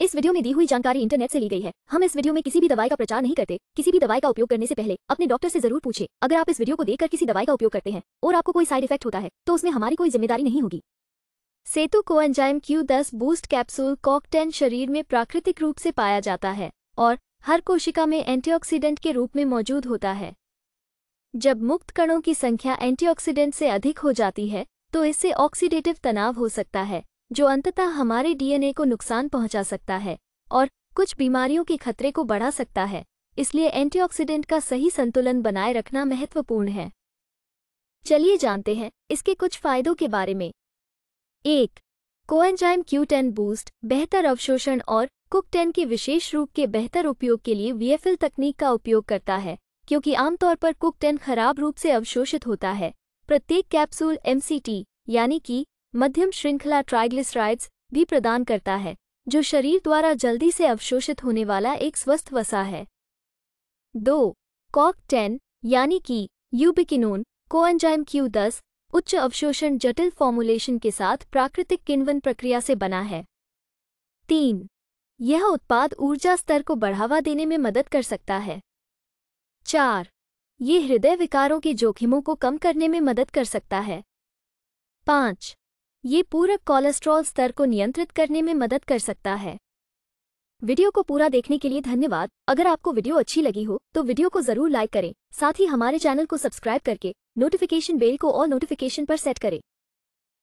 इस वीडियो में दी हुई जानकारी इंटरनेट से ली गई है हम इस वीडियो में किसी भी दवाई का प्रचार नहीं करते किसी भी दवाई का उपयोग करने से पहले अपने डॉक्टर से जरूर पूछे अगर आप इस वीडियो को देखकर किसी दवाई का उपयोग करते हैं और आपको कोई साइड इफेक्ट होता है तो उसमें हमारी कोई जिम्मेदारी नहीं होगी सेतु को एंजाइम क्यू दस बूस्ट कैप्सूल कॉकटेन शरीर में प्राकृतिक रूप से पाया जाता है और हर कोशिका में एंटीऑक्सीडेंट के रूप में मौजूद होता है जब मुक्त कणों की संख्या एंटी से अधिक हो जाती है तो इससे ऑक्सीडेटिव तनाव हो सकता है जो अंततः हमारे डीएनए को नुकसान पहुंचा सकता है और कुछ बीमारियों के खतरे को बढ़ा सकता है इसलिए एंटीऑक्सीडेंट का सही संतुलन बनाए रखना महत्वपूर्ण है चलिए जानते हैं इसके कुछ फायदों के बारे में एक कोएंजाइम क्यू टेन बूस्ट बेहतर अवशोषण और कुक टेन के विशेष रूप के बेहतर उपयोग के लिए वीएफएल तकनीक का उपयोग करता है क्योंकि आमतौर पर कुक टेन खराब रूप से अवशोषित होता है प्रत्येक कैप्सूल एमसीटी यानी कि मध्यम श्रृंखला ट्राइग्लिसराइड्स भी प्रदान करता है जो शरीर द्वारा जल्दी से अवशोषित होने वाला एक स्वस्थ वसा है दो कॉक टेन यानी कि यूबिकिनोन कोएंजाइम क्यू दस उच्च अवशोषण जटिल फॉर्मुलेशन के साथ प्राकृतिक किण्वन प्रक्रिया से बना है तीन यह उत्पाद ऊर्जा स्तर को बढ़ावा देने में मदद कर सकता है चार ये हृदय विकारों के जोखिमों को कम करने में मदद कर सकता है पाँच ये पूरक कोलेस्ट्रॉल स्तर को नियंत्रित करने में मदद कर सकता है वीडियो को पूरा देखने के लिए धन्यवाद अगर आपको वीडियो अच्छी लगी हो तो वीडियो को जरूर लाइक करें साथ ही हमारे चैनल को सब्सक्राइब करके नोटिफिकेशन बेल को ऑल नोटिफिकेशन पर सेट करें